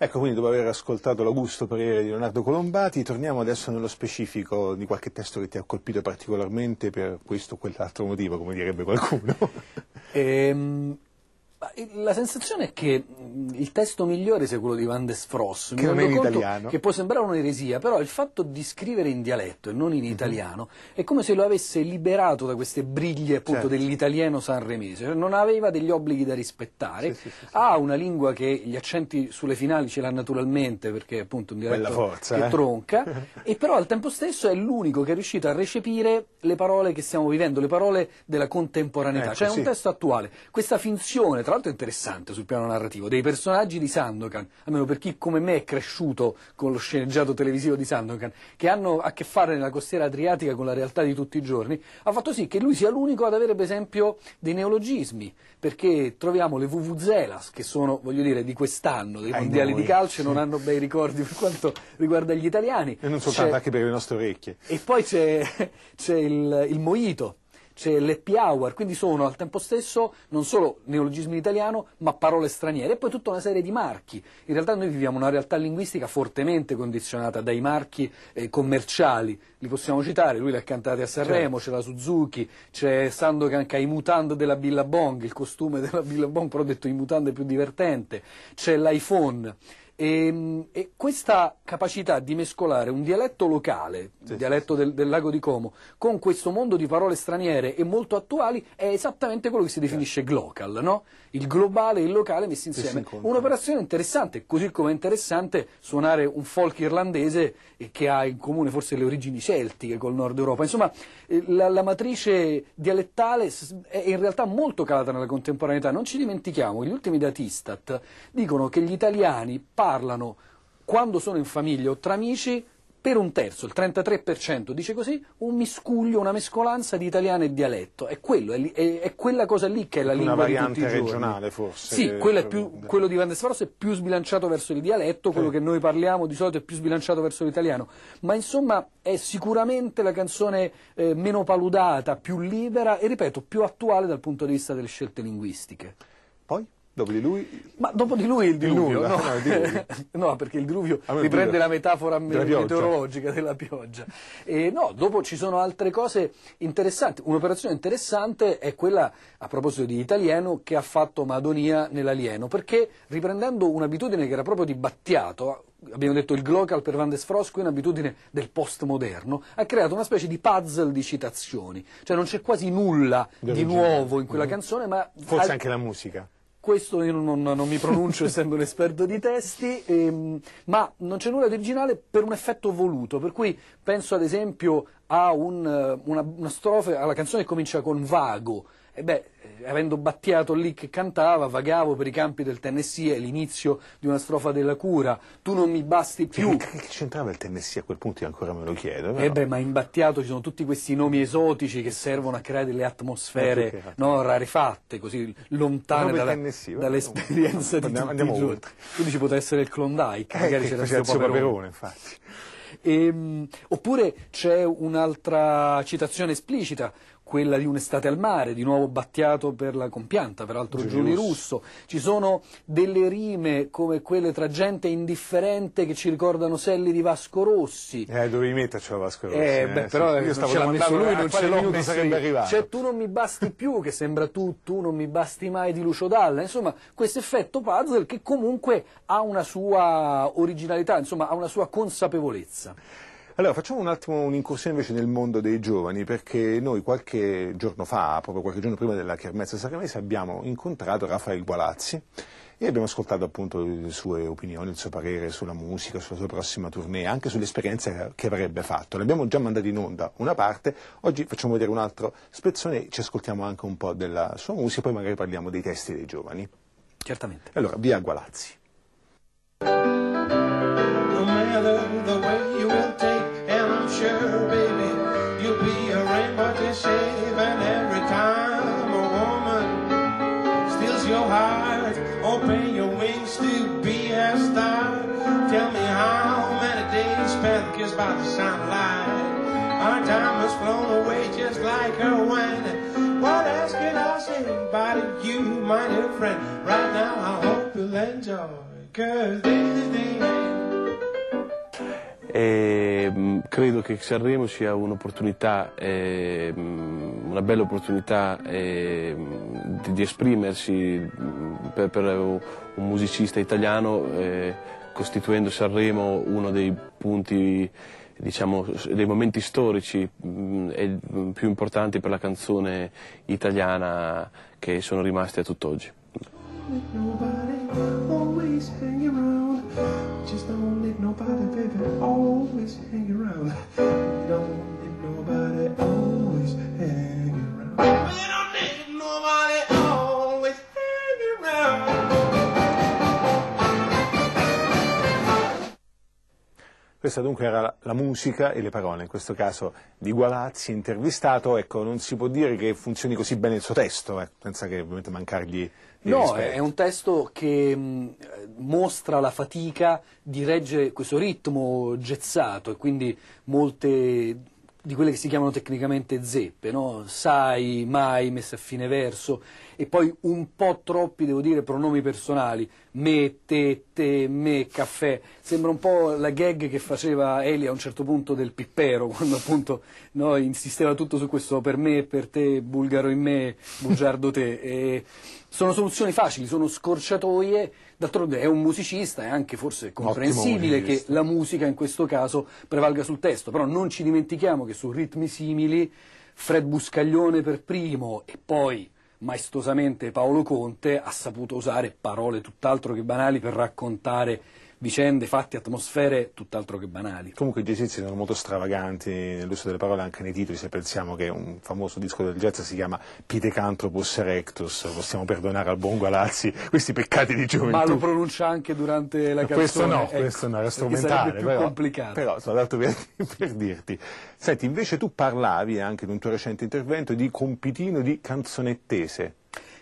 Ecco, quindi dopo aver ascoltato l'Augusto Parere di Leonardo Colombati, torniamo adesso nello specifico di qualche testo che ti ha colpito particolarmente per questo o quell'altro motivo, come direbbe qualcuno. Ehm, eh, la sensazione è che mm, il testo migliore sia quello di Van des Fross, che non è in italiano. Che può sembrare un'eresia, però il fatto di scrivere in dialetto e non in mhm. italiano è come se lo avesse liberato da queste briglie appunto, certo. dell'italiano sanremese, cioè, non aveva degli obblighi da rispettare, sì, sì, sì, ha una lingua che gli accenti sulle finali ce l'ha naturalmente perché è appunto un dialetto forza, che eh? tronca, e però al tempo stesso è l'unico che è riuscito a recepire le parole che stiamo vivendo, le parole della contemporaneità, ecco, cioè è un testo attuale, questa finzione tra l'altro interessante sul piano narrativo, dei personaggi di Sandokan, almeno per chi come me è cresciuto con lo sceneggiato televisivo di Sandokan, che hanno a che fare nella costiera adriatica con la realtà di tutti i giorni, ha fatto sì che lui sia l'unico ad avere per esempio dei neologismi, perché troviamo le VVZelas, che sono, voglio dire, di quest'anno, dei mondiali di calcio, non hanno bei ricordi per quanto riguarda gli italiani. E non soltanto, c'è... anche per le nostre orecchie. E poi c'è, c'è il, il mojito c'è l'happy hour, quindi sono al tempo stesso non solo neologismi in italiano, ma parole straniere e poi tutta una serie di marchi. In realtà noi viviamo una realtà linguistica fortemente condizionata dai marchi eh, commerciali, li possiamo citare, lui l'ha cantata a Sanremo, certo. c'è la Suzuki, c'è Sandokan che ha i mutand della Billabong, il costume della Billabong, però detto i mutand è più divertente, c'è l'iPhone. E, ehm, e, questa capacità di mescolare un dialetto locale, sì, il dialetto del, del, lago di Como, con questo mondo di parole straniere e molto attuali è esattamente quello che si definisce certo. glocal, no? il globale e il locale messi insieme. Un'operazione interessante, così come è interessante suonare un folk irlandese eh, che ha in comune forse le origini celtiche col nord Europa. Insomma, eh, la, la matrice dialettale è in realtà molto calata nella contemporaneità. Non ci dimentichiamo gli ultimi dati Istat dicono che gli italiani parlano parlano quando sono in famiglia o tra amici per un terzo, il 33% dice così, un miscuglio, una mescolanza di italiano e dialetto. È, quello, è, è, è quella cosa lì che è la una lingua di tutti i giorni. Una variante regionale forse. Sì, che... quello, più, quello, di Van Desvaros è più sbilanciato verso il dialetto, quello sì. che noi parliamo di solito è più sbilanciato verso l'italiano. Ma insomma è sicuramente la canzone eh, meno paludata, più libera e ripeto, più attuale dal punto di vista delle scelte linguistiche. Dopo di lui? Ma dopo di lui il diluvio, no? No, diluvio. no, perché il diluvio riprende la metafora meteorologica della pioggia. E no, dopo ci sono altre cose interessanti. Un'operazione interessante è quella, a proposito di Italiano, che ha fatto Madonia nell'Alieno, perché riprendendo un'abitudine che era proprio di Battiato, abbiamo detto il glocal per Van des Frosco è un'abitudine del postmoderno, ha creato una specie di puzzle di citazioni, cioè non c'è quasi nulla Dove di nuovo in quella mm. canzone, ma... Forse al... anche la musica questo io non, non, mi pronuncio essendo un esperto di testi, ehm, ma non c'è nulla di originale per un effetto voluto, per cui penso ad esempio a un, eh, una, una strofe, alla canzone che comincia con vago, e beh, avendo battiato lì che cantava, vagavo per i campi del Tennessee, è l'inizio di una strofa della cura, tu non mi basti più. Che, che c'entrava il Tennessee a quel punto? Io ancora me lo chiedo. Però. Eh beh, ma in battiato ci sono tutti questi nomi esotici che servono a creare delle atmosfere no, rarefatte, così lontane dalla, dall'esperienza no, di andiamo, tutti andiamo i giorni. Quindi ci poteva essere il Klondike, eh, magari c'era il suo paperone. infatti. E, ehm, oppure c'è un'altra citazione esplicita, quella di un'estate al mare, di nuovo Battiato per la compianta, peraltro Giulio Russo. Ci sono delle rime come quelle tra gente indifferente che ci ricordano Selli di Vasco Rossi. Eh, dovevi mettercela Vasco eh, Rossi. Eh, beh, però sì. io stavo ce lui, non ce l'ho messo io. Cioè, tu non mi basti più, che sembra tu, tu non mi basti mai di Lucio Dalla. Insomma, questo effetto puzzle che comunque ha una sua originalità, insomma, ha una sua consapevolezza. Allora facciamo un attimo un'incursione invece nel mondo dei giovani perché noi qualche giorno fa, proprio qualche giorno prima della Kermessa Sacramese, abbiamo incontrato Raffaele Gualazzi e abbiamo ascoltato appunto le sue opinioni, il suo parere sulla musica, sulla sua prossima tournée, anche sull'esperienza che avrebbe fatto. Ne abbiamo già mandato in onda una parte, oggi facciamo vedere un altro spezzone ci ascoltiamo anche un po' della sua musica, e poi magari parliamo dei testi dei giovani. Certamente. Allora, via Gualazzi. your eyes, open your wings to be a star. Tell me how many days spent kissed by the sunlight. Our time has flown away just like a wind. What else can I say about you, my dear friend? Right now, I hope you'll enjoy, cause this is the end. E ehm, credo che Sanremo sia un'opportunità eh, una bella opportunità eh, di, di, esprimersi mm, per, per, un musicista italiano eh, costituendo Sanremo uno dei punti diciamo, dei momenti storici mh, mm, e mm, più importanti per la canzone italiana che sono rimasti a tutt'oggi. Nobody, Questa dunque era la musica e le parole, in questo caso di Gualazzi, intervistato, ecco, non si può dire che funzioni così bene il suo testo, eh, senza che ovviamente mancargli di No, rispetto. è un testo che mh, mm, mostra la fatica di reggere questo ritmo gezzato e quindi molte di quelle che si chiamano tecnicamente zeppe, no? sai, mai, messe a fine verso, e poi un po' troppi, devo dire, pronomi personali, me, te, te, me, caffè, sembra un po' la gag che faceva Eli a un certo punto del Pippero, quando appunto no, insisteva tutto su questo per me, per te, bulgaro in me, bugiardo te, e sono soluzioni facili, sono scorciatoie D'altronde è un musicista, è anche forse comprensibile che la musica in questo caso prevalga sul testo, però non ci dimentichiamo che su ritmi simili Fred Buscaglione per primo e poi maestosamente Paolo Conte ha saputo usare parole tutt'altro che banali per raccontare vicende, fatti, atmosfere tutt'altro che banali. Comunque i jazzisti sono molto stravaganti nell'uso delle parole anche nei titoli, se pensiamo che un famoso disco del jazz si chiama Pithecanthropus erectus, possiamo perdonare al buon Gualazzi questi peccati di gioventù. Ma lo pronuncia anche durante la canzone. Questo no, ecco, questo no, era strumentale. più però, complicato. Però sono andato per, per dirti. Senti, invece tu parlavi anche in un tuo recente intervento di compitino di canzonettese.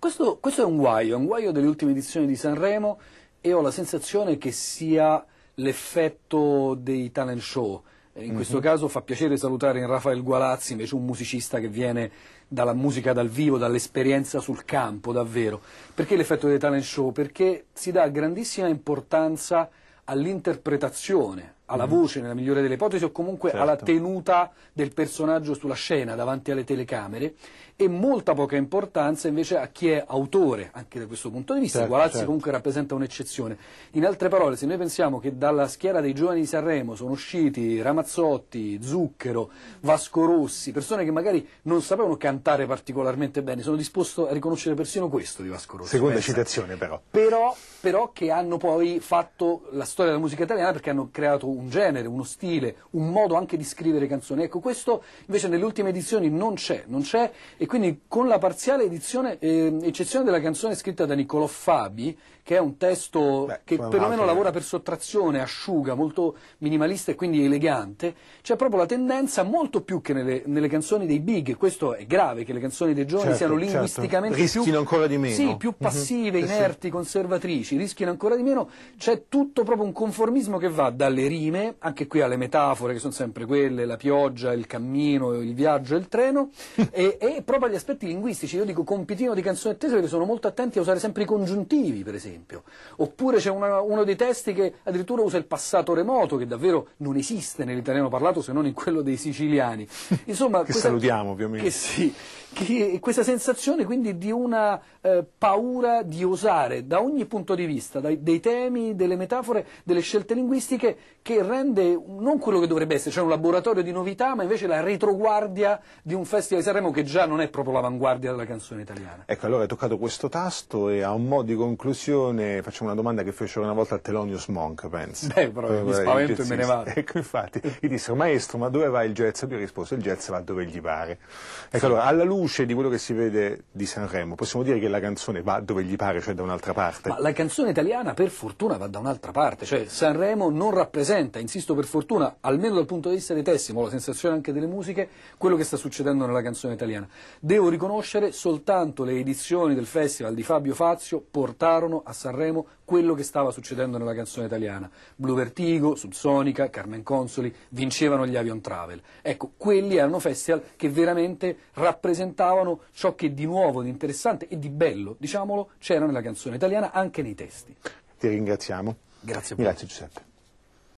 Questo, questo, è un guaio, è un guaio delle ultime edizioni di Sanremo e ho la sensazione che sia l'effetto dei talent show. Eh, in mm-hmm. questo mhm. caso fa piacere salutare in Rafael Gualazzi, invece un musicista che viene dalla musica dal vivo, dall'esperienza sul campo, davvero. Perché l'effetto dei talent show? Perché si dà grandissima importanza all'interpretazione, alla mm. voce, nella migliore delle ipotesi, o comunque certo. alla tenuta del personaggio sulla scena davanti alle telecamere, e molta poca importanza invece a chi è autore, anche da questo punto di vista. Certo, Gualazzi certo. comunque rappresenta un'eccezione. In altre parole, se noi pensiamo che dalla schiera dei giovani di Sanremo sono usciti Ramazzotti, Zucchero, Vasco Rossi, persone che magari non sapevano cantare particolarmente bene, sono disposto a riconoscere persino questo di Vasco Rossi. Seconda pensa. citazione però. però. Però che hanno poi fatto la storia della musica italiana perché hanno creato un genere, uno stile, un modo anche di scrivere canzoni. Ecco, questo invece nelle ultime edizioni non c'è, non c'è e quindi con la parziale edizione, eh, eccezione della canzone scritta da Niccolò Fabi, che è un testo Beh, che perlomeno eh. lavora per sottrazione, asciuga, molto minimalista e quindi elegante, c'è proprio la tendenza, molto più che nelle, nelle canzoni dei big, questo è grave, che le canzoni dei giovani certo, siano certo. linguisticamente certo. più, ancora di meno. Sì, più mhm. passive, mm -hmm. inerti, conservatrici, rischiano ancora di meno, c'è tutto proprio un conformismo che va dalle rime, prime, anche qui alle metafore che sono sempre quelle, la pioggia, il cammino, il viaggio e il treno, e, e, proprio agli aspetti linguistici, io dico compitino di canzone tese perché sono molto attenti a usare sempre i congiuntivi, per esempio, oppure c'è una, uno dei testi che addirittura usa il passato remoto, che davvero non esiste nell'italiano parlato se non in quello dei siciliani. Insomma, che questa, salutiamo ovviamente. Che sì, che, questa sensazione quindi di una eh, paura di osare da ogni punto di vista, dai, dei temi, delle metafore, delle scelte linguistiche, che che rende non quello che dovrebbe essere, cioè un laboratorio di novità, ma invece la retroguardia di un festival di Sanremo che già non è proprio l'avanguardia della canzone italiana. Ecco, allora hai toccato questo tasto e a un modo di conclusione facciamo una domanda che fece una volta a Thelonious Monk, penso. Beh, però mi spavento e me ne vado. Ecco, infatti, gli disse, oh, maestro, ma dove va il jazz? Lui ha risposto, il jazz va dove gli pare. Ecco, sì. allora, alla luce di quello che si vede di Sanremo, possiamo dire che la canzone va dove gli pare, cioè da un'altra parte? Ma la canzone italiana, per fortuna, va da un'altra parte, cioè Sanremo non rappresenta rappresenta, insisto per fortuna, almeno dal punto di vista dei testi, ma ho la sensazione anche delle musiche, quello che sta succedendo nella canzone italiana. Devo riconoscere soltanto le edizioni del festival di Fabio Fazio portarono a Sanremo quello che stava succedendo nella canzone italiana. Blue Vertigo, Subsonica, Carmen Consoli vincevano gli Avion Travel. Ecco, quelli erano festival che veramente rappresentavano ciò che di nuovo, di interessante e di bello, diciamolo, c'era nella canzone italiana, anche nei testi. Ti ringraziamo. Grazie, a Grazie Giuseppe.